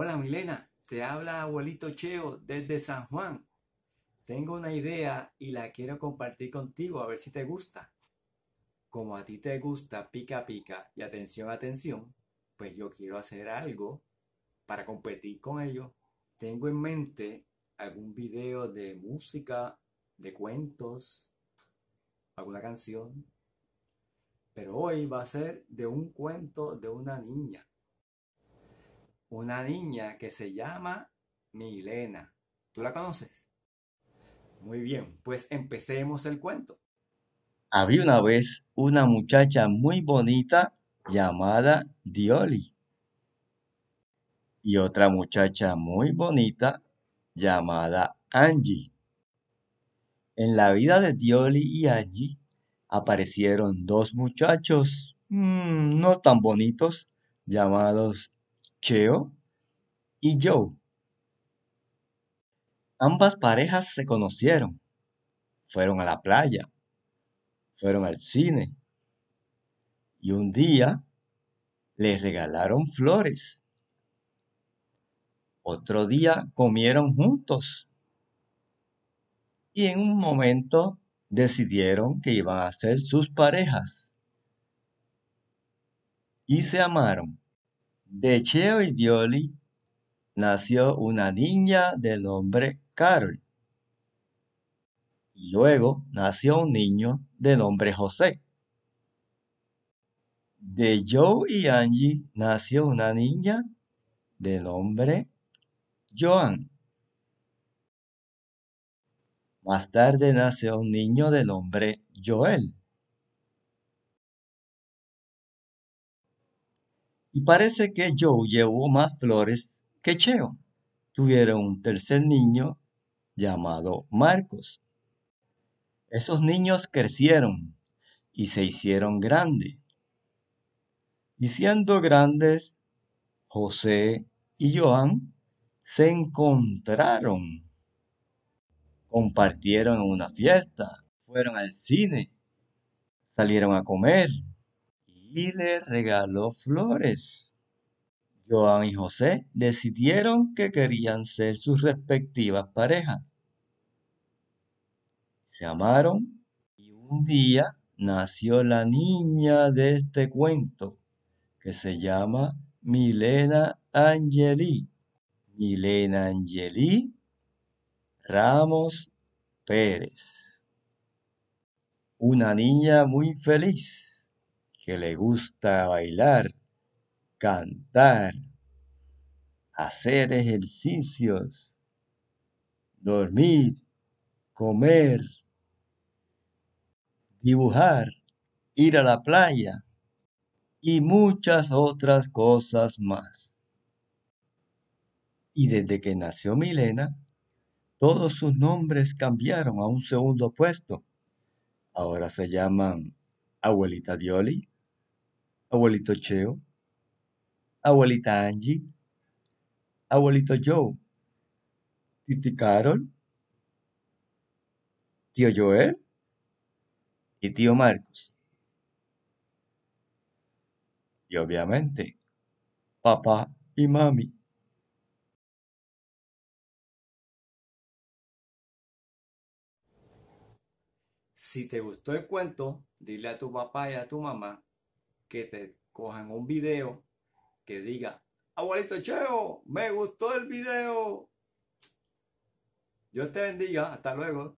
Hola Milena, te habla abuelito Cheo desde San Juan. Tengo una idea y la quiero compartir contigo a ver si te gusta. Como a ti te gusta pica pica y atención atención, pues yo quiero hacer algo para competir con ellos. Tengo en mente algún video de música, de cuentos, alguna canción. Pero hoy va a ser de un cuento de una niña una niña que se llama Milena. ¿Tú la conoces? Muy bien, pues empecemos el cuento. Había una vez una muchacha muy bonita llamada Dioli y otra muchacha muy bonita llamada Angie. En la vida de Dioli y Angie aparecieron dos muchachos mm, no tan bonitos llamados Cheo y Joe. Ambas parejas se conocieron, fueron a la playa, fueron al cine y un día les regalaron flores. Otro día comieron juntos y en un momento decidieron que iban a ser sus parejas y se amaron. De Cheo y Dioli nació una niña del nombre Carol. luego nació un niño de nombre José. De Joe y Angie nació una niña de nombre Joan. Más tarde nació un niño de nombre Joel. Y parece que Joe llevó más flores que Cheo. Tuvieron un tercer niño llamado Marcos. Esos niños crecieron y se hicieron grandes. Y siendo grandes, José y Joan se encontraron. Compartieron una fiesta, fueron al cine, salieron a comer, y le regaló flores. Joan y José decidieron que querían ser sus respectivas parejas. Se amaron y un día nació la niña de este cuento, que se llama Milena Angelí. Milena Angeli Ramos Pérez. Una niña muy feliz que le gusta bailar, cantar, hacer ejercicios, dormir, comer, dibujar, ir a la playa y muchas otras cosas más. Y desde que nació Milena, todos sus nombres cambiaron a un segundo puesto. Ahora se llaman Abuelita Dioli, abuelito Cheo, abuelita Angie, abuelito Joe, Titi Carol, tío Joel y tío Marcos. Y obviamente, papá y mami. Si te gustó el cuento, dile a tu papá y a tu mamá que te cojan un video que diga, abuelito Cheo, me gustó el video. Dios te bendiga, hasta luego.